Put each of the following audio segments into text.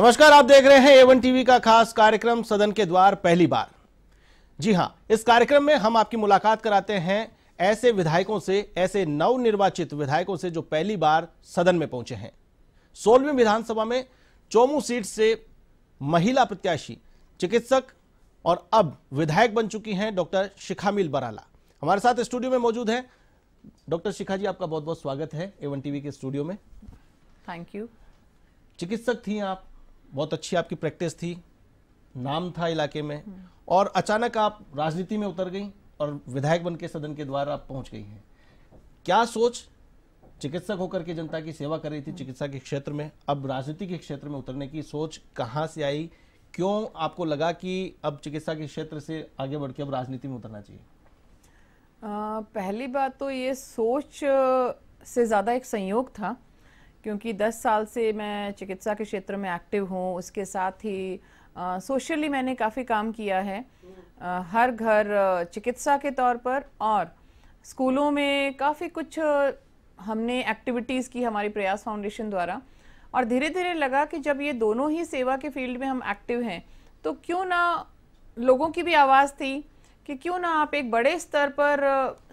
नमस्कार आप देख रहे हैं एवन टीवी का खास कार्यक्रम सदन के द्वार पहली बार जी हां इस कार्यक्रम में हम आपकी मुलाकात कराते हैं ऐसे विधायकों से ऐसे नवनिर्वाचित विधायकों से जो पहली बार सदन में पहुंचे हैं सोलहवीं विधानसभा में चोमू सीट से महिला प्रत्याशी चिकित्सक और अब विधायक बन चुकी हैं डॉक्टर शिखामिल बराला हमारे साथ स्टूडियो में मौजूद है डॉक्टर शिखा जी आपका बहुत बहुत स्वागत है एवन टीवी के स्टूडियो में थैंक यू चिकित्सक थी आप बहुत अच्छी आपकी प्रैक्टिस थी नाम था इलाके में हम्म। और अचानक आप राजनीति में उतर गई और विधायक बन के सदन के द्वारा आप पहुंच गई हैं क्या सोच चिकित्सक होकर के जनता की सेवा कर रही थी चिकित्सा के क्षेत्र में अब राजनीति के क्षेत्र में उतरने की सोच कहाँ से आई क्यों आपको लगा कि अब चिकित्सा के क्षेत्र से आगे बढ़ के अब राजनीति में उतरना चाहिए आ, पहली बात तो ये सोच से ज़्यादा एक संयोग था क्योंकि 10 साल से मैं चिकित्सा के क्षेत्र में एक्टिव हूँ उसके साथ ही सोशली मैंने काफ़ी काम किया है आ, हर घर चिकित्सा के तौर पर और स्कूलों में काफ़ी कुछ हमने एक्टिविटीज़ की हमारी प्रयास फाउंडेशन द्वारा और धीरे धीरे लगा कि जब ये दोनों ही सेवा के फील्ड में हम एक्टिव हैं तो क्यों ना लोगों की भी आवाज़ थी कि क्यों ना आप एक बड़े स्तर पर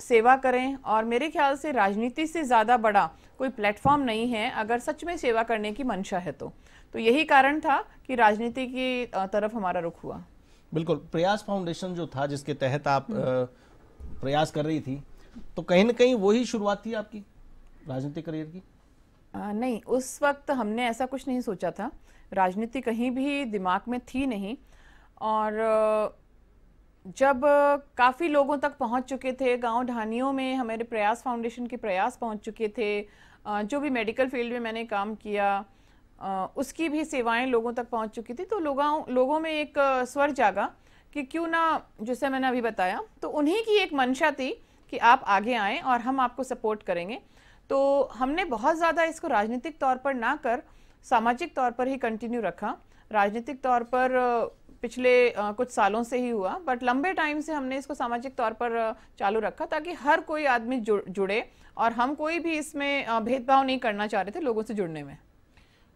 सेवा करें और मेरे ख्याल से राजनीति से ज़्यादा बड़ा कोई प्लेटफॉर्म नहीं है अगर सच में सेवा करने की मंशा है तो तो यही कारण था कि राजनीति की तरफ हमारा रुख हुआ बिल्कुल प्रयास फाउंडेशन जो था जिसके तहत आप हम्म। प्रयास कर रही थी तो कहीं ना कहीं वही शुरुआत थी आपकी राजनीतिक करियर की आ, नहीं उस वक्त हमने ऐसा कुछ नहीं सोचा था राजनीति कहीं भी दिमाग में थी नहीं और जब काफ़ी लोगों तक पहुंच चुके थे गांव ढानियों में हमारे प्रयास फाउंडेशन के प्रयास पहुंच चुके थे जो भी मेडिकल फील्ड में मैंने काम किया उसकी भी सेवाएं लोगों तक पहुंच चुकी थी तो लोगों लोगों में एक स्वर जागा कि क्यों ना जैसे मैंने अभी बताया तो उन्हीं की एक मंशा थी कि आप आगे आएँ और हम आपको सपोर्ट करेंगे तो हमने बहुत ज़्यादा इसको राजनीतिक तौर पर ना कर सामाजिक तौर पर ही कंटिन्यू रखा राजनीतिक तौर पर पिछले कुछ सालों से ही हुआ बट लंबे टाइम से हमने इसको सामाजिक तौर पर चालू रखा ताकि हर कोई आदमी जुड़े और हम कोई भी इसमें भेदभाव नहीं करना चाह रहे थे लोगों से जुड़ने में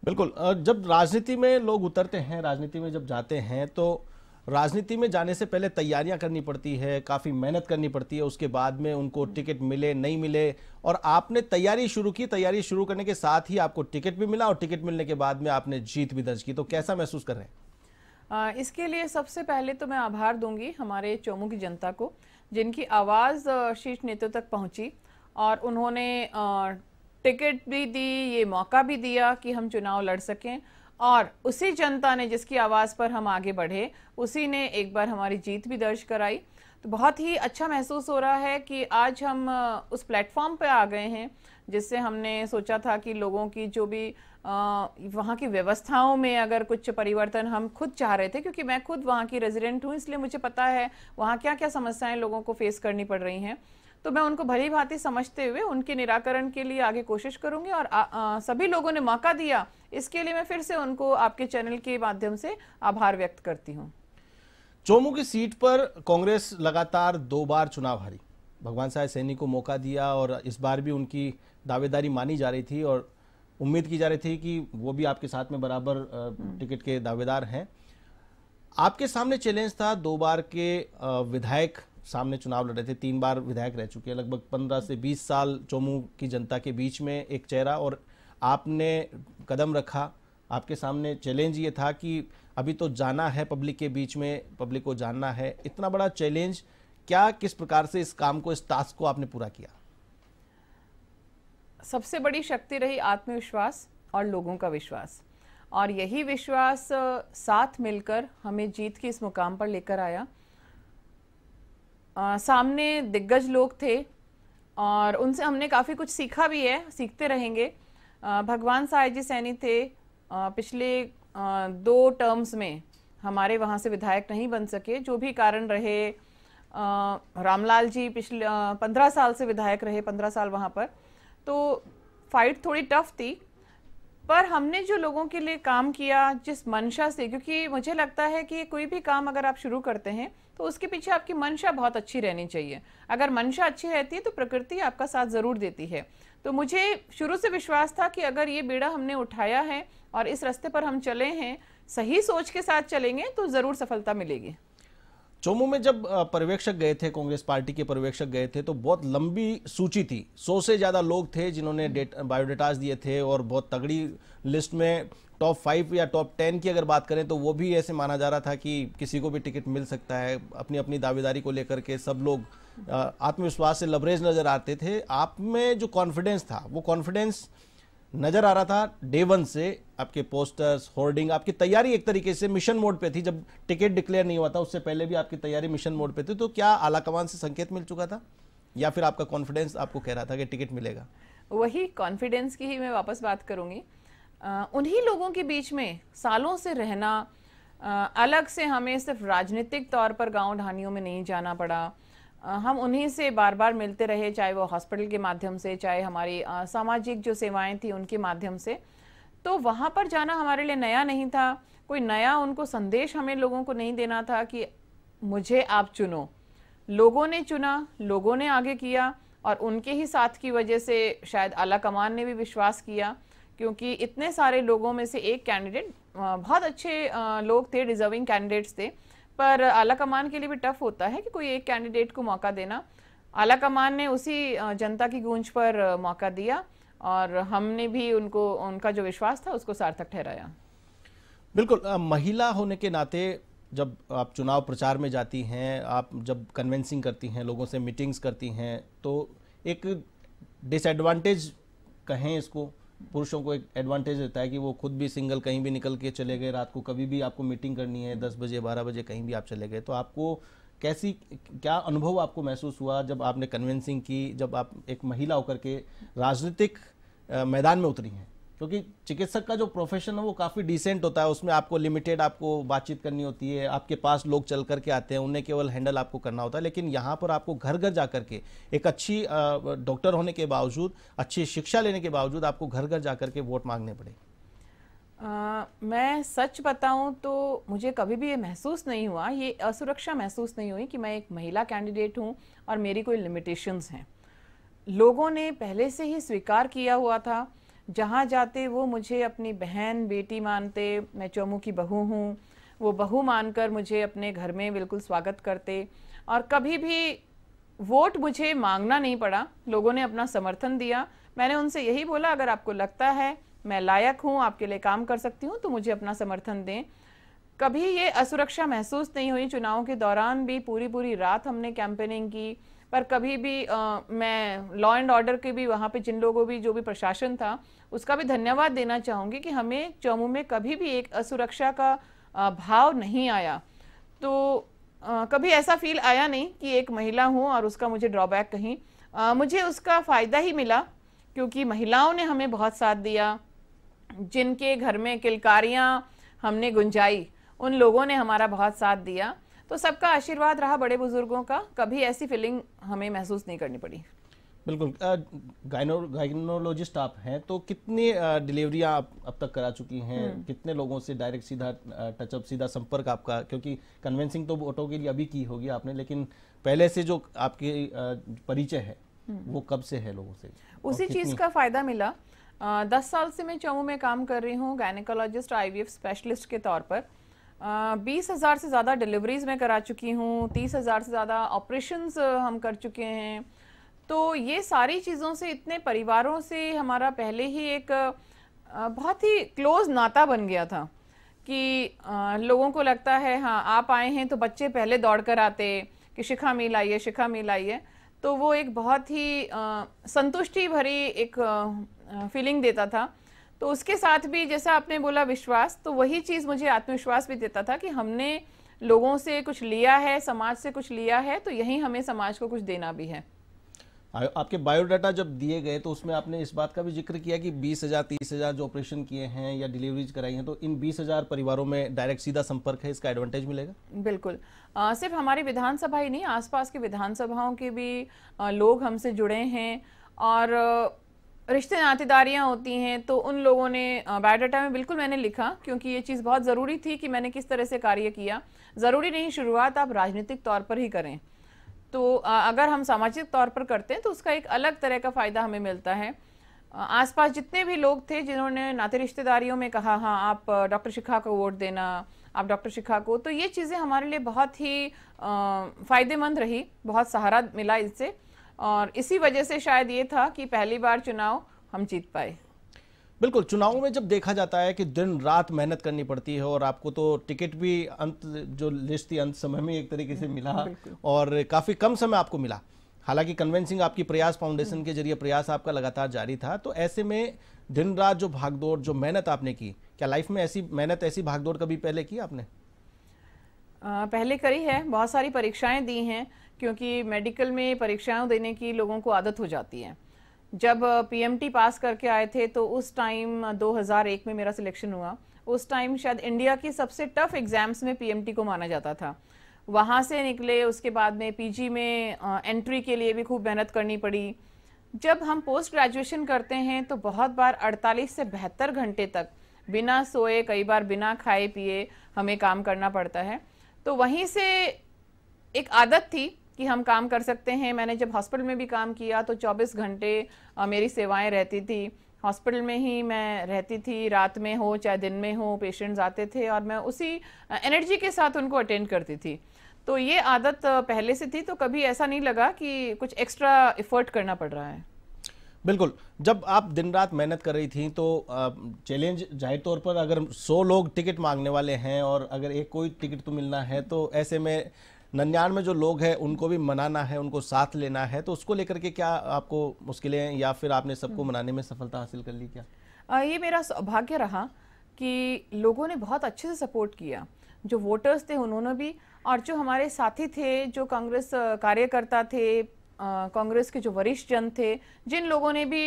बिल्कुल जब राजनीति में लोग उतरते हैं राजनीति में जब जाते हैं तो राजनीति में जाने से पहले तैयारियां करनी पड़ती है काफ़ी मेहनत करनी पड़ती है उसके बाद में उनको टिकट मिले नहीं मिले और आपने तैयारी शुरू की तैयारी शुरू करने के साथ ही आपको टिकट भी मिला और टिकट मिलने के बाद में आपने जीत भी दर्ज की तो कैसा महसूस कर रहे हैं इसके लिए सबसे पहले तो मैं आभार दूंगी हमारे चौमू की जनता को जिनकी आवाज़ शीर्ष नेतृत्व तक पहुंची और उन्होंने टिकट भी दी ये मौका भी दिया कि हम चुनाव लड़ सकें और उसी जनता ने जिसकी आवाज़ पर हम आगे बढ़े उसी ने एक बार हमारी जीत भी दर्ज कराई तो बहुत ही अच्छा महसूस हो रहा है कि आज हम उस प्लेटफॉर्म पर आ गए हैं जिससे हमने सोचा था कि लोगों की जो भी वहाँ की व्यवस्थाओं में अगर कुछ परिवर्तन हम खुद चाह रहे थे क्योंकि मैं खुद वहाँ की रेजिडेंट हूँ इसलिए मुझे पता है वहाँ क्या क्या समस्याएं लोगों को फेस करनी पड़ रही हैं तो मैं उनको भली भांति समझते हुए उनके निराकरण के लिए आगे कोशिश करूंगी और आ, आ, सभी लोगों ने मौका दिया इसके लिए मैं फिर से उनको आपके चैनल के माध्यम से आभार व्यक्त करती हूँ चोमू की सीट पर कांग्रेस लगातार दो बार चुनाव हारी भगवान साहेब सैनी को मौका दिया और इस बार भी उनकी दावेदारी मानी जा रही थी और उम्मीद की जा रही थी कि वो भी आपके साथ में बराबर हम्म। टिकट के दावेदार हैं आपके सामने चैलेंज था दो बार के विधायक सामने चुनाव लड़ रहे थे तीन बार विधायक रह चुके हैं लगभग पंद्रह से बीस साल चोमू की जनता के बीच में एक चेहरा और आपने कदम रखा आपके सामने चैलेंज ये था कि अभी तो जाना है पब्लिक के बीच में पब्लिक को जानना है इतना बड़ा चैलेंज क्या किस प्रकार से इस काम को इस टास्क को आपने पूरा किया सबसे बड़ी शक्ति रही आत्मविश्वास और लोगों का विश्वास और यही विश्वास साथ मिलकर हमें जीत के इस मुकाम पर लेकर आया आ, सामने दिग्गज लोग थे और उनसे हमने काफ़ी कुछ सीखा भी है सीखते रहेंगे आ, भगवान साय जी सैनी थे आ, पिछले आ, दो टर्म्स में हमारे वहाँ से विधायक नहीं बन सके जो भी कारण रहे रामलाल जी पिछले पंद्रह साल से विधायक रहे पंद्रह साल वहाँ पर तो फाइट थोड़ी टफ थी पर हमने जो लोगों के लिए काम किया जिस मंशा से क्योंकि मुझे लगता है कि कोई भी काम अगर आप शुरू करते हैं तो उसके पीछे आपकी मंशा बहुत अच्छी रहनी चाहिए अगर मंशा अच्छी रहती है तो प्रकृति आपका साथ ज़रूर देती है तो मुझे शुरू से विश्वास था कि अगर ये बेड़ा हमने उठाया है और इस रास्ते पर हम चले हैं सही सोच के साथ चलेंगे तो ज़रूर सफलता मिलेगी चोमू में जब पर्यवेक्षक गए थे कांग्रेस पार्टी के पर्यवेक्षक गए थे तो बहुत लंबी सूची थी सौ से ज़्यादा लोग थे जिन्होंने बायोडेटाज दिए थे और बहुत तगड़ी लिस्ट में टॉप फाइव या टॉप टेन की अगर बात करें तो वो भी ऐसे माना जा रहा था कि किसी को भी टिकट मिल सकता है अपनी अपनी दावेदारी को लेकर के सब लोग आत्मविश्वास से लबरेज नज़र आते थे आप में जो कॉन्फिडेंस था वो कॉन्फिडेंस नजर आ रहा था डे वन से आपके पोस्टर्स होर्डिंग आपकी तैयारी एक तरीके से मिशन मोड पे थी जब टिकट डिक्लेयर नहीं हुआ था उससे पहले भी आपकी तैयारी मिशन मोड पे थी तो क्या आलाकमान से संकेत मिल चुका था या फिर आपका कॉन्फिडेंस आपको कह रहा था कि टिकट मिलेगा वही कॉन्फिडेंस की ही मैं वापस बात करूंगी उन्हीं लोगों के बीच में सालों से रहना आ, अलग से हमें सिर्फ राजनीतिक तौर पर गाँव ढानियों में नहीं जाना पड़ा हम उन्हीं से बार बार मिलते रहे चाहे वो हॉस्पिटल के माध्यम से चाहे हमारी सामाजिक जो सेवाएं थी उनके माध्यम से तो वहाँ पर जाना हमारे लिए नया नहीं था कोई नया उनको संदेश हमें लोगों को नहीं देना था कि मुझे आप चुनो लोगों ने चुना लोगों ने आगे किया और उनके ही साथ की वजह से शायद आला कमान ने भी विश्वास किया क्योंकि इतने सारे लोगों में से एक कैंडिडेट बहुत अच्छे लोग थे डिज़र्विंग कैंडिडेट्स थे पर आला कमान के लिए भी टफ होता है कि कोई एक कैंडिडेट को मौका देना आला कमान ने उसी जनता की गूंज पर मौका दिया और हमने भी उनको उनका जो विश्वास था उसको सार्थक ठहराया बिल्कुल आ, महिला होने के नाते जब आप चुनाव प्रचार में जाती हैं आप जब कन्वेंसिंग करती हैं लोगों से मीटिंग्स करती हैं तो एक डिसएडवांटेज कहें इसको पुरुषों को एक एडवांटेज रहता है कि वो खुद भी सिंगल कहीं भी निकल के चले गए रात को कभी भी आपको मीटिंग करनी है दस बजे बारह बजे कहीं भी आप चले गए तो आपको कैसी क्या अनुभव आपको महसूस हुआ जब आपने कन्विंसिंग की जब आप एक महिला होकर के राजनीतिक मैदान में उतरी हैं क्योंकि चिकित्सक का जो प्रोफेशन है वो काफ़ी डिसेंट होता है उसमें आपको लिमिटेड आपको बातचीत करनी होती है आपके पास लोग चल करके आते हैं उन्हें केवल हैंडल आपको करना होता है लेकिन यहाँ पर आपको घर घर जा करके एक अच्छी डॉक्टर होने के बावजूद अच्छी शिक्षा लेने के बावजूद आपको घर घर जा करके वोट मांगने पड़े आ, मैं सच बताऊं तो मुझे कभी भी ये महसूस नहीं हुआ ये असुरक्षा महसूस नहीं हुई कि मैं एक महिला कैंडिडेट हूं और मेरी कोई लिमिटेशंस हैं लोगों ने पहले से ही स्वीकार किया हुआ था जहाँ जाते वो मुझे अपनी बहन बेटी मानते मैं चोमू की बहू हूँ वो बहू मानकर मुझे अपने घर में बिल्कुल स्वागत करते और कभी भी वोट मुझे मांगना नहीं पड़ा लोगों ने अपना समर्थन दिया मैंने उनसे यही बोला अगर आपको लगता है मैं लायक हूँ आपके लिए काम कर सकती हूँ तो मुझे अपना समर्थन दें कभी ये असुरक्षा महसूस नहीं हुई चुनाव के दौरान भी पूरी पूरी रात हमने कैंपेनिंग की पर कभी भी आ, मैं लॉ एंड ऑर्डर के भी वहाँ पे जिन लोगों भी जो भी प्रशासन था उसका भी धन्यवाद देना चाहूँगी कि हमें चमू में कभी भी एक असुरक्षा का आ, भाव नहीं आया तो आ, कभी ऐसा फील आया नहीं कि एक महिला हूँ और उसका मुझे ड्रॉबैक कहीं आ, मुझे उसका फ़ायदा ही मिला क्योंकि महिलाओं ने हमें बहुत साथ दिया जिनके घर में किलकारियाँ हमने गुंजाई उन लोगों ने हमारा बहुत साथ दिया तो सबका आशीर्वाद रहा बड़े बुजुर्गों का कभी ऐसी फीलिंग हमें महसूस नहीं करनी पड़ी बिल्कुल गाइनोलॉजिस्ट आप हैं तो कितनी डिलीवरियां आप अब तक करा चुकी हैं हम्म। कितने लोगों से डायरेक्ट सीधा टचअप सीधा संपर्क आपका क्योंकि कन्वेंसिंग तो ऑटो के लिए अभी की होगी आपने लेकिन पहले से जो आपके परिचय है हम्म। वो कब से है लोगों से उसी चीज़ का फ़ायदा मिला आ, दस साल से मैं चमू में काम कर रही हूँ गायनिकोलॉजिस्ट आई स्पेशलिस्ट के तौर पर बीस हज़ार से ज़्यादा डिलीवरीज मैं करा चुकी हूँ तीस हज़ार से ज़्यादा ऑपरेशंस हम कर चुके हैं तो ये सारी चीज़ों से इतने परिवारों से हमारा पहले ही एक बहुत ही क्लोज नाता बन गया था कि लोगों को लगता है हाँ आप आए हैं तो बच्चे पहले दौड़ कर आते कि शिखा मील आइए शिखा मील आइए तो वो एक बहुत ही संतुष्टि भरी एक फीलिंग देता था तो उसके साथ भी जैसा आपने बोला विश्वास तो वही चीज़ मुझे आत्मविश्वास भी देता था कि हमने लोगों से कुछ लिया है समाज से कुछ लिया है तो यही हमें समाज को कुछ देना भी है आपके बायोडाटा जब दिए गए तो उसमें आपने इस बात का भी जिक्र किया कि बीस हज़ार तीस हज़ार जो ऑपरेशन किए हैं या डिलीवरीज कराई हैं तो इन बीस हज़ार परिवारों में डायरेक्ट सीधा संपर्क है इसका एडवांटेज मिलेगा बिल्कुल आ, सिर्फ हमारी विधानसभा ही नहीं आसपास की विधानसभाओं के भी आ, लोग हमसे जुड़े हैं और रिश्ते नातेदारियाँ होती हैं तो उन लोगों ने बायोडाटा में बिल्कुल मैंने लिखा क्योंकि ये चीज़ बहुत ज़रूरी थी कि मैंने किस तरह से कार्य किया ज़रूरी नहीं शुरुआत आप राजनीतिक तौर पर ही करें तो अगर हम सामाजिक तौर पर करते हैं तो उसका एक अलग तरह का फ़ायदा हमें मिलता है आसपास जितने भी लोग थे जिन्होंने नाते रिश्तेदारियों में कहा हाँ आप डॉक्टर शिखा को वोट देना आप डॉक्टर शिखा को तो ये चीज़ें हमारे लिए बहुत ही फ़ायदेमंद रही बहुत सहारा मिला इससे और इसी वजह से शायद ये था कि पहली बार चुनाव हम जीत पाए बिल्कुल चुनाव में जब देखा जाता है कि दिन रात मेहनत करनी पड़ती है और आपको तो टिकट भी अंत जो लिस्ट थी अंत समय में एक तरीके से मिला और काफ़ी कम समय आपको मिला हालांकि कन्वेंसिंग आपकी प्रयास फाउंडेशन के जरिए प्रयास आपका लगातार जारी था तो ऐसे में दिन रात जो भागदौड़ जो मेहनत आपने की क्या लाइफ में ऐसी मेहनत ऐसी भागदौड़ कभी पहले की आपने आ, पहले करी है बहुत सारी परीक्षाएं दी हैं क्योंकि मेडिकल में परीक्षाएं देने की लोगों को आदत हो जाती है जब पीएमटी पास करके आए थे तो उस टाइम 2001 में मेरा सिलेक्शन हुआ उस टाइम शायद इंडिया की सबसे टफ एग्ज़ाम्स में पीएमटी को माना जाता था वहाँ से निकले उसके बाद में पीजी में एंट्री के लिए भी खूब मेहनत करनी पड़ी जब हम पोस्ट ग्रेजुएशन करते हैं तो बहुत बार 48 से बहत्तर घंटे तक बिना सोए कई बार बिना खाए पिए हमें काम करना पड़ता है तो वहीं से एक आदत थी कि हम काम कर सकते हैं मैंने जब हॉस्पिटल में भी काम किया तो 24 घंटे मेरी सेवाएं रहती थी हॉस्पिटल में ही मैं रहती थी रात में हो चाहे दिन में हो पेशेंट्स आते थे और मैं उसी एनर्जी के साथ उनको अटेंड करती थी तो ये आदत पहले से थी तो कभी ऐसा नहीं लगा कि कुछ एक्स्ट्रा एफर्ट करना पड़ रहा है बिल्कुल जब आप दिन रात मेहनत कर रही थी तो चैलेंज जाहिर तौर पर अगर 100 लोग टिकट मांगने वाले हैं और अगर एक कोई टिकट तो मिलना है तो ऐसे में नन्याण में जो लोग हैं उनको भी मनाना है उनको साथ लेना है तो उसको लेकर के क्या आपको मुश्किलें या फिर आपने सबको हम्म। मनाने में सफलता हासिल कर ली क्या आ, ये मेरा सौभाग्य रहा कि लोगों ने बहुत अच्छे से सपोर्ट किया जो वोटर्स थे उन्होंने भी और जो हमारे साथी थे जो कांग्रेस कार्यकर्ता थे कांग्रेस के जो वरिष्ठ जन थे जिन लोगों ने भी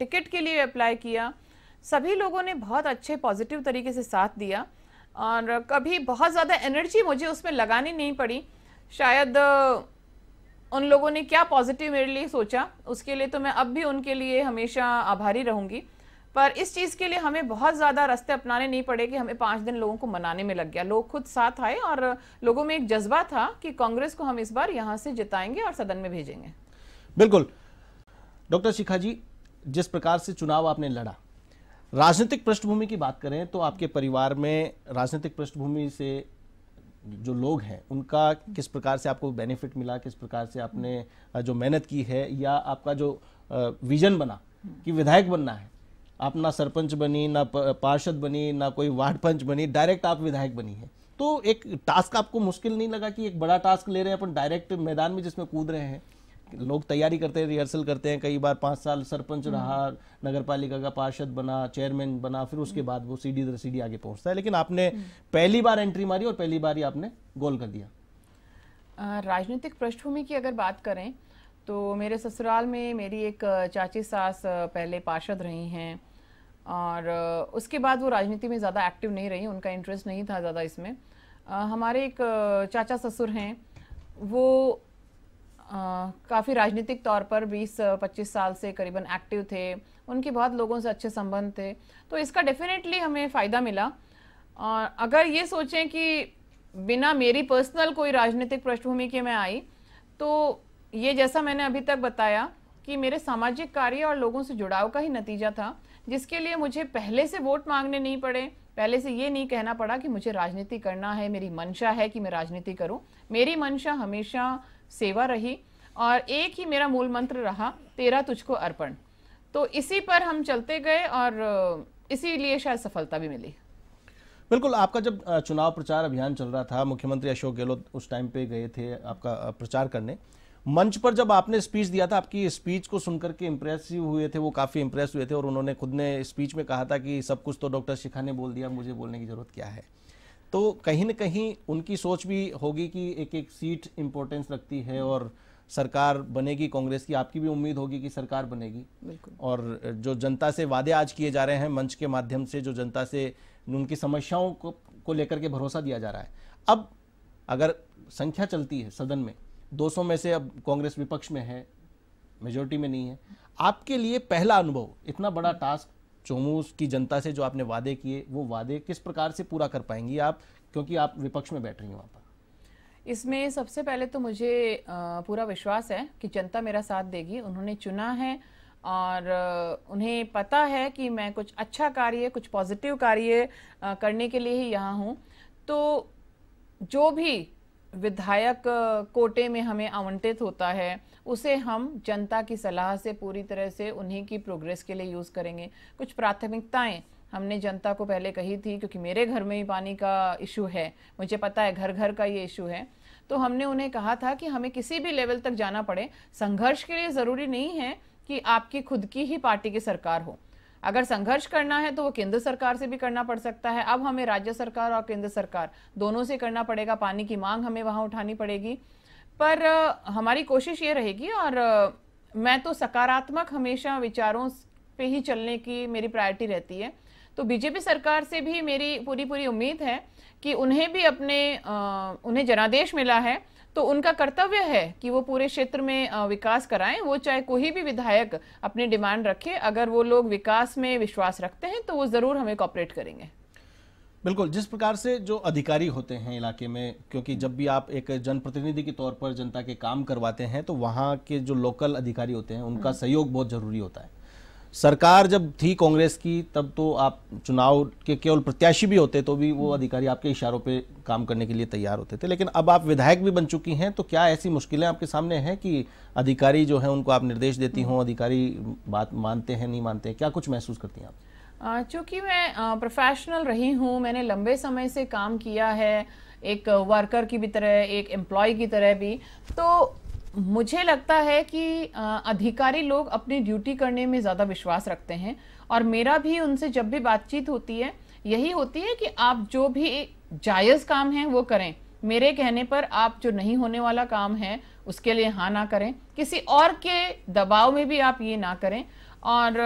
टिकट के लिए अप्लाई किया सभी लोगों ने बहुत अच्छे पॉजिटिव तरीके से साथ दिया और कभी बहुत ज़्यादा एनर्जी मुझे उसमें लगानी नहीं पड़ी शायद उन लोगों ने क्या पॉजिटिव मेरे लिए सोचा उसके लिए तो मैं अब भी उनके लिए हमेशा आभारी रहूँगी पर इस चीज़ के लिए हमें बहुत ज़्यादा रास्ते अपनाने नहीं पड़े कि हमें पाँच दिन लोगों को मनाने में लग गया लोग खुद साथ आए और लोगों में एक जज्बा था कि कांग्रेस को हम इस बार यहाँ से जिताएंगे और सदन में भेजेंगे बिल्कुल डॉक्टर शिखा जी जिस प्रकार से चुनाव आपने लड़ा राजनीतिक पृष्ठभूमि की बात करें तो आपके परिवार में राजनीतिक पृष्ठभूमि से जो लोग हैं उनका किस प्रकार से आपको बेनिफिट मिला किस प्रकार से आपने जो मेहनत की है या आपका जो विजन बना कि विधायक बनना है आप ना सरपंच बनी ना पार्षद बनी ना कोई वार्ड पंच बनी डायरेक्ट आप विधायक बनी है तो एक टास्क आपको मुश्किल नहीं लगा कि एक बड़ा टास्क ले रहे हैं अपन डायरेक्ट मैदान में जिसमें कूद रहे हैं लोग तैयारी करते हैं रिहर्सल करते हैं कई बार पाँच साल सरपंच हम्म। रहा नगर पालिका का पार्षद बना चेयरमैन बना फिर उसके हम्म। बाद वो सीढ़ी दर सीढ़ी आगे पहुंचता है लेकिन आपने हम्म। पहली बार एंट्री मारी और पहली बार ही आपने गोल कर दिया राजनीतिक पृष्ठभूमि की अगर बात करें तो मेरे ससुराल में मेरी एक चाची सास पहले पार्षद रही हैं और उसके बाद वो राजनीति में ज़्यादा एक्टिव नहीं रही उनका इंटरेस्ट नहीं था ज़्यादा इसमें हमारे एक चाचा ससुर हैं वो काफ़ी राजनीतिक तौर पर 20-25 साल से करीबन एक्टिव थे उनके बहुत लोगों से अच्छे संबंध थे तो इसका डेफिनेटली हमें फ़ायदा मिला और अगर ये सोचें कि बिना मेरी पर्सनल कोई राजनीतिक पृष्ठभूमि के मैं आई तो ये जैसा मैंने अभी तक बताया कि मेरे सामाजिक कार्य और लोगों से जुड़ाव का ही नतीजा था जिसके लिए मुझे पहले से वोट मांगने नहीं पड़े पहले से ये नहीं कहना पड़ा कि मुझे राजनीति करना है मेरी मंशा है कि मैं राजनीति करूं मेरी मंशा हमेशा सेवा रही और एक ही मेरा मूल मंत्र रहा तेरा तुझको अर्पण तो इसी पर हम चलते गए और इसीलिए शायद सफलता भी मिली बिल्कुल आपका जब चुनाव प्रचार अभियान चल रहा था मुख्यमंत्री अशोक गहलोत उस टाइम पे गए थे आपका प्रचार करने मंच पर जब आपने स्पीच दिया था आपकी स्पीच को सुनकर के इम्प्रेसिव हुए थे वो काफ़ी इम्प्रेस हुए थे और उन्होंने खुद ने स्पीच में कहा था कि सब कुछ तो डॉक्टर शिखा ने बोल दिया मुझे बोलने की ज़रूरत क्या है तो कहीं ना कहीं उनकी सोच भी होगी कि एक एक सीट इम्पोर्टेंस रखती है और सरकार बनेगी कांग्रेस की आपकी भी उम्मीद होगी कि सरकार बनेगी और जो जनता से वादे आज किए जा रहे हैं मंच के माध्यम से जो जनता से उनकी समस्याओं को, को लेकर के भरोसा दिया जा रहा है अब अगर संख्या चलती है सदन में 200 में से अब कांग्रेस विपक्ष में है मेजोरिटी में नहीं है आपके लिए पहला अनुभव इतना बड़ा टास्क चोमूस की जनता से जो आपने वादे किए वो वादे किस प्रकार से पूरा कर पाएंगी आप क्योंकि आप विपक्ष में बैठ रही हैं वहाँ पर इसमें सबसे पहले तो मुझे पूरा विश्वास है कि जनता मेरा साथ देगी उन्होंने चुना है और उन्हें पता है कि मैं कुछ अच्छा कार्य कुछ पॉजिटिव कार्य करने के लिए ही यहाँ हूँ तो जो भी विधायक कोटे में हमें आवंटित होता है उसे हम जनता की सलाह से पूरी तरह से उन्हीं की प्रोग्रेस के लिए यूज़ करेंगे कुछ प्राथमिकताएं हमने जनता को पहले कही थी क्योंकि मेरे घर में ही पानी का इशू है मुझे पता है घर घर का ये इशू है तो हमने उन्हें कहा था कि हमें किसी भी लेवल तक जाना पड़े संघर्ष के लिए ज़रूरी नहीं है कि आपकी खुद की ही पार्टी की सरकार हो अगर संघर्ष करना है तो वो केंद्र सरकार से भी करना पड़ सकता है अब हमें राज्य सरकार और केंद्र सरकार दोनों से करना पड़ेगा पानी की मांग हमें वहाँ उठानी पड़ेगी पर हमारी कोशिश ये रहेगी और मैं तो सकारात्मक हमेशा विचारों पे ही चलने की मेरी प्रायोरिटी रहती है तो बीजेपी सरकार से भी मेरी पूरी पूरी उम्मीद है कि उन्हें भी अपने उन्हें जनादेश मिला है तो उनका कर्तव्य है कि वो पूरे क्षेत्र में विकास कराएं वो चाहे कोई भी विधायक अपनी डिमांड रखे अगर वो लोग विकास में विश्वास रखते हैं तो वो ज़रूर हमें कॉपरेट करेंगे बिल्कुल जिस प्रकार से जो अधिकारी होते हैं इलाके में क्योंकि जब भी आप एक जनप्रतिनिधि के तौर पर जनता के काम करवाते हैं तो वहाँ के जो लोकल अधिकारी होते हैं उनका हम्म। सहयोग बहुत ज़रूरी होता है सरकार जब थी कांग्रेस की तब तो आप चुनाव के केवल प्रत्याशी भी होते तो भी वो हम्म। अधिकारी आपके इशारों पे काम करने के लिए तैयार होते थे लेकिन अब आप विधायक भी बन चुकी हैं तो क्या ऐसी मुश्किलें आपके सामने हैं कि अधिकारी जो है उनको आप निर्देश देती हम्म। हों अधिकारी बात मानते हैं नहीं मानते हैं क्या कुछ महसूस करती हैं आप चूँकि मैं प्रोफेशनल रही हूँ मैंने लंबे समय से काम किया है एक वर्कर की भी तरह एक एम्प्लॉय की तरह भी तो मुझे लगता है कि अधिकारी लोग अपनी ड्यूटी करने में ज़्यादा विश्वास रखते हैं और मेरा भी उनसे जब भी बातचीत होती है यही होती है कि आप जो भी जायज़ काम है वो करें मेरे कहने पर आप जो नहीं होने वाला काम है उसके लिए हाँ ना करें किसी और के दबाव में भी आप ये ना करें और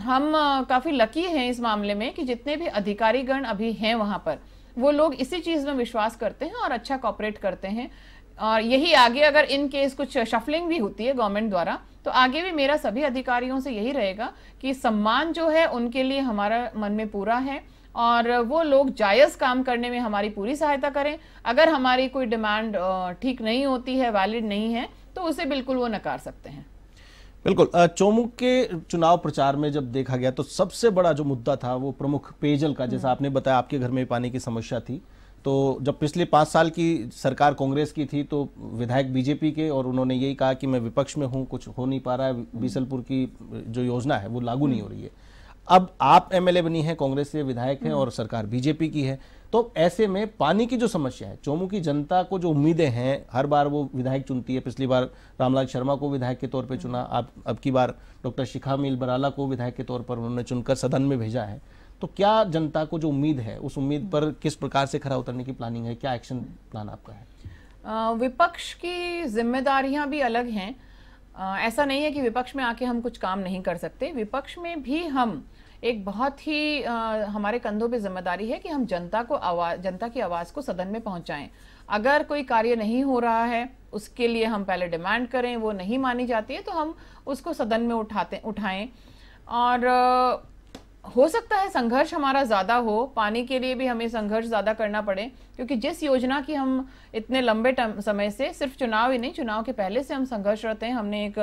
हम काफ़ी लकी हैं इस मामले में कि जितने भी अधिकारीगण अभी हैं वहाँ पर वो लोग इसी चीज़ में विश्वास करते हैं और अच्छा कॉपरेट करते हैं और यही आगे अगर इन केस कुछ शफलिंग भी होती है गवर्नमेंट द्वारा तो आगे भी मेरा सभी अधिकारियों से यही रहेगा कि सम्मान जो है उनके लिए हमारा मन में पूरा है और वो लोग जायज़ काम करने में हमारी पूरी सहायता करें अगर हमारी कोई डिमांड ठीक नहीं होती है वैलिड नहीं है तो उसे बिल्कुल वो नकार सकते हैं बिल्कुल चोमुक के चुनाव प्रचार में जब देखा गया तो सबसे बड़ा जो मुद्दा था वो प्रमुख पेयजल का जैसा हम्म। आपने बताया आपके घर में पानी की समस्या थी तो जब पिछले पाँच साल की सरकार कांग्रेस की थी तो विधायक बीजेपी के और उन्होंने यही कहा कि मैं विपक्ष में हूँ कुछ हो नहीं पा रहा है बीसलपुर की जो योजना है वो लागू नहीं हो रही है अब आप एमएलए बनी है कांग्रेस से विधायक हैं और सरकार बीजेपी की है तो ऐसे में पानी की जो समस्या है चोमू की जनता को जो उम्मीदें हैं हर बार वो विधायक चुनती है पिछली बार रामलाल शर्मा को विधायक के तौर पर चुना आप अब की बार डॉक्टर शिखा मील बराला को विधायक के तौर पर उन्होंने चुनकर सदन में भेजा है तो क्या जनता को जो उम्मीद है उस उम्मीद पर किस प्रकार से खरा उतरने की प्लानिंग है क्या एक्शन प्लान आपका है विपक्ष की जिम्मेदारियां भी अलग हैं ऐसा नहीं है कि विपक्ष में आके हम कुछ काम नहीं कर सकते विपक्ष में भी हम एक बहुत ही आ, हमारे कंधों पे जिम्मेदारी है कि हम जनता को आवाज जनता की आवाज़ को सदन में पहुंचाएं अगर कोई कार्य नहीं हो रहा है उसके लिए हम पहले डिमांड करें वो नहीं मानी जाती है तो हम उसको सदन में उठाते उठाएं और हो सकता है संघर्ष हमारा ज़्यादा हो पानी के लिए भी हमें संघर्ष ज़्यादा करना पड़े क्योंकि जिस योजना की हम इतने लंबे समय से सिर्फ चुनाव ही नहीं चुनाव के पहले से हम संघर्ष रहते हैं हमने एक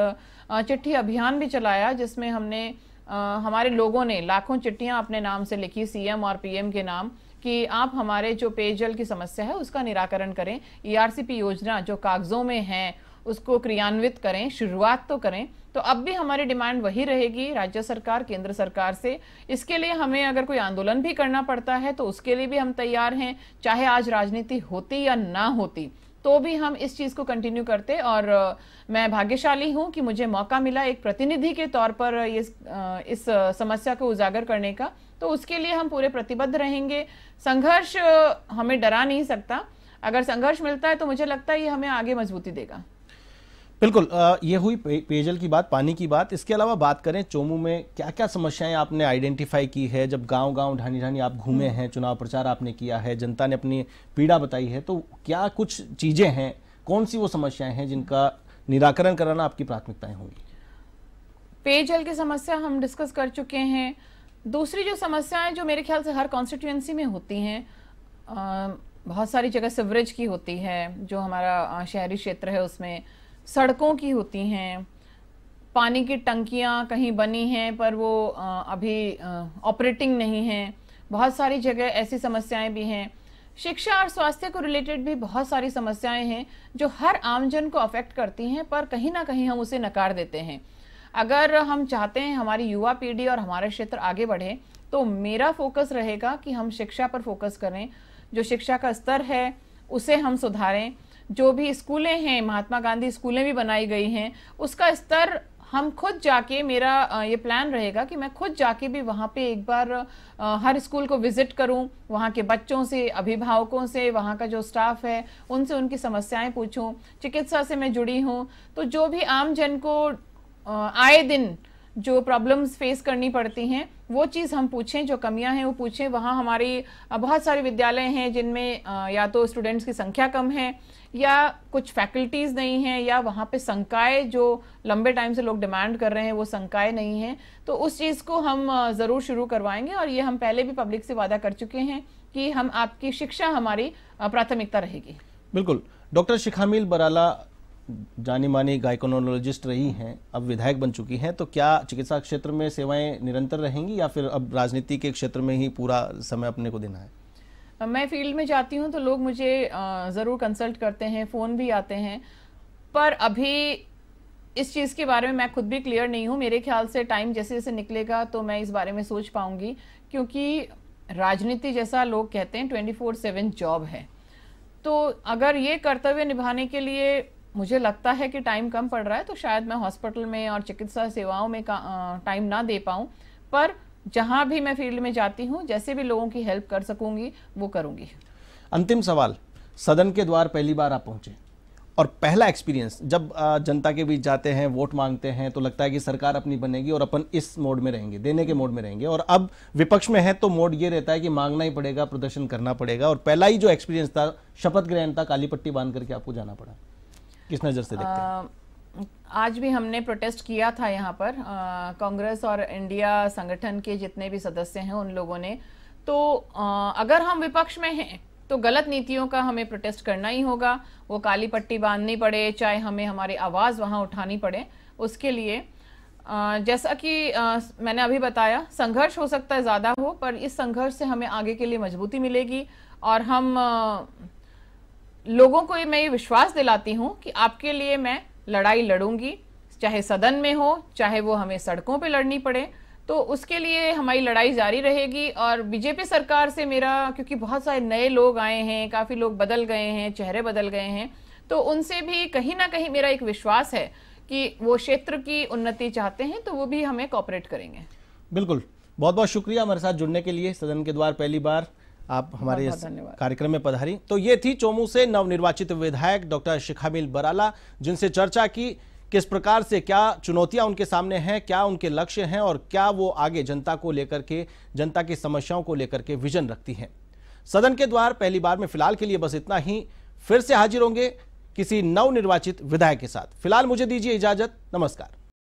चिट्ठी अभियान भी चलाया जिसमें हमने आ, हमारे लोगों ने लाखों चिट्ठियां अपने नाम से लिखी सीएम और पीएम के नाम कि आप हमारे जो पेयजल की समस्या है उसका निराकरण करें ईआरसीपी e योजना जो कागज़ों में है उसको क्रियान्वित करें शुरुआत तो करें तो अब भी हमारी डिमांड वही रहेगी राज्य सरकार केंद्र सरकार से इसके लिए हमें अगर कोई आंदोलन भी करना पड़ता है तो उसके लिए भी हम तैयार हैं चाहे आज राजनीति होती या ना होती तो भी हम इस चीज़ को कंटिन्यू करते और मैं भाग्यशाली हूँ कि मुझे मौका मिला एक प्रतिनिधि के तौर पर ये इस समस्या को उजागर करने का तो उसके लिए हम पूरे प्रतिबद्ध रहेंगे संघर्ष हमें डरा नहीं सकता अगर संघर्ष मिलता है तो मुझे लगता है ये हमें आगे मजबूती देगा बिल्कुल ये हुई पेयजल की बात पानी की बात इसके अलावा बात करें चोमू में क्या क्या समस्याएं आपने आइडेंटिफाई की है जब गांव गांव ढानी ढानी आप घूमे हम्म। हैं चुनाव प्रचार आपने किया है जनता ने अपनी पीड़ा बताई है तो क्या कुछ चीज़ें हैं कौन सी वो समस्याएं हैं जिनका निराकरण कराना आपकी प्राथमिकताएं होंगी पेयजल की समस्या हम डिस्कस कर चुके हैं दूसरी जो समस्याएं जो मेरे ख्याल से हर कॉन्स्टिट्युएंसी में होती हैं बहुत सारी जगह सिवरेज की होती है जो हमारा शहरी क्षेत्र है उसमें सड़कों की होती हैं पानी की टंकियां कहीं बनी हैं पर वो अभी ऑपरेटिंग नहीं हैं बहुत सारी जगह ऐसी समस्याएं भी हैं शिक्षा और स्वास्थ्य को रिलेटेड भी बहुत सारी समस्याएं हैं जो हर आमजन को अफेक्ट करती हैं पर कहीं ना कहीं हम उसे नकार देते हैं अगर हम चाहते हैं हमारी युवा पीढ़ी और हमारा क्षेत्र आगे बढ़े तो मेरा फोकस रहेगा कि हम शिक्षा पर फोकस करें जो शिक्षा का स्तर है उसे हम सुधारें जो भी स्कूलें हैं महात्मा गांधी स्कूलें भी बनाई गई हैं उसका स्तर हम खुद जाके मेरा ये प्लान रहेगा कि मैं खुद जाके भी वहाँ पे एक बार हर स्कूल को विज़िट करूँ वहाँ के बच्चों से अभिभावकों से वहाँ का जो स्टाफ है उनसे उनकी समस्याएं पूछूँ चिकित्सा से मैं जुड़ी हूँ तो जो भी आम जन को आए दिन जो प्रॉब्लम्स फेस करनी पड़ती हैं वो चीज़ हम पूछें जो कमियां हैं वो पूछें वहाँ हमारी बहुत सारे विद्यालय हैं जिनमें या तो स्टूडेंट्स की संख्या कम है या कुछ फैकल्टीज़ नहीं हैं या वहाँ पे संकाय जो लंबे टाइम से लोग डिमांड कर रहे हैं वो संकाय नहीं हैं तो उस चीज़ को हम ज़रूर शुरू करवाएंगे और ये हम पहले भी पब्लिक से वादा कर चुके हैं कि हम आपकी शिक्षा हमारी प्राथमिकता रहेगी बिल्कुल डॉक्टर शिखामिल बराला जानी मानी गायकोनोलॉजिस्ट रही हैं अब विधायक बन चुकी हैं तो क्या चिकित्सा क्षेत्र में सेवाएं निरंतर रहेंगी या फिर अब राजनीति के क्षेत्र में ही पूरा समय अपने को देना है मैं फील्ड में जाती हूँ तो लोग मुझे ज़रूर कंसल्ट करते हैं फ़ोन भी आते हैं पर अभी इस चीज़ के बारे में मैं खुद भी क्लियर नहीं हूँ मेरे ख्याल से टाइम जैसे जैसे निकलेगा तो मैं इस बारे में सोच पाऊँगी क्योंकि राजनीति जैसा लोग कहते हैं ट्वेंटी फोर सेवन जॉब है तो अगर ये कर्तव्य निभाने के लिए मुझे लगता है कि टाइम कम पड़ रहा है तो शायद मैं हॉस्पिटल में और चिकित्सा सेवाओं में टाइम ना दे पाऊँ पर जहाँ भी मैं फील्ड में जाती हूँ जैसे भी लोगों की हेल्प कर सकूँगी वो करूँगी अंतिम सवाल सदन के द्वार पहली बार आप पहुँचे और पहला एक्सपीरियंस जब जनता के बीच जाते हैं वोट मांगते हैं तो लगता है कि सरकार अपनी बनेगी और अपन इस मोड में रहेंगे देने के मोड में रहेंगे और अब विपक्ष में है तो मोड ये रहता है कि मांगना ही पड़ेगा प्रदर्शन करना पड़ेगा और पहला ही जो एक्सपीरियंस था शपथ ग्रहण था काली पट्टी बांध करके आपको जाना पड़ा किस नज़र से देखते हैं आज भी हमने प्रोटेस्ट किया था यहाँ पर कांग्रेस और इंडिया संगठन के जितने भी सदस्य हैं उन लोगों ने तो आ, अगर हम विपक्ष में हैं तो गलत नीतियों का हमें प्रोटेस्ट करना ही होगा वो काली पट्टी बांधनी पड़े चाहे हमें हमारी आवाज़ वहाँ उठानी पड़े उसके लिए आ, जैसा कि आ, मैंने अभी बताया संघर्ष हो सकता है ज़्यादा हो पर इस संघर्ष से हमें आगे के लिए मजबूती मिलेगी और हम लोगों को ये मैं ये विश्वास दिलाती हूँ कि आपके लिए मैं लड़ाई लड़ूंगी चाहे सदन में हो चाहे वो हमें सड़कों पे लड़नी पड़े तो उसके लिए हमारी लड़ाई जारी रहेगी और बीजेपी सरकार से मेरा क्योंकि बहुत सारे नए लोग आए हैं काफ़ी लोग बदल गए हैं चेहरे बदल गए हैं तो उनसे भी कहीं ना कहीं मेरा एक विश्वास है कि वो क्षेत्र की उन्नति चाहते हैं तो वो भी हमें कॉपरेट करेंगे बिल्कुल बहुत बहुत शुक्रिया हमारे साथ जुड़ने के लिए सदन के द्वार पहली बार आप हमारे इस कार्यक्रम में पधारी तो ये थी चोमू से नवनिर्वाचित विधायक डॉक्टर शिखामिल बराला जिनसे चर्चा की किस प्रकार से क्या चुनौतियां उनके सामने हैं क्या उनके लक्ष्य हैं और क्या वो आगे जनता को लेकर के जनता की समस्याओं को लेकर के विजन रखती हैं सदन के द्वार पहली बार में फिलहाल के लिए बस इतना ही फिर से हाजिर होंगे किसी नवनिर्वाचित विधायक के साथ फिलहाल मुझे दीजिए इजाजत नमस्कार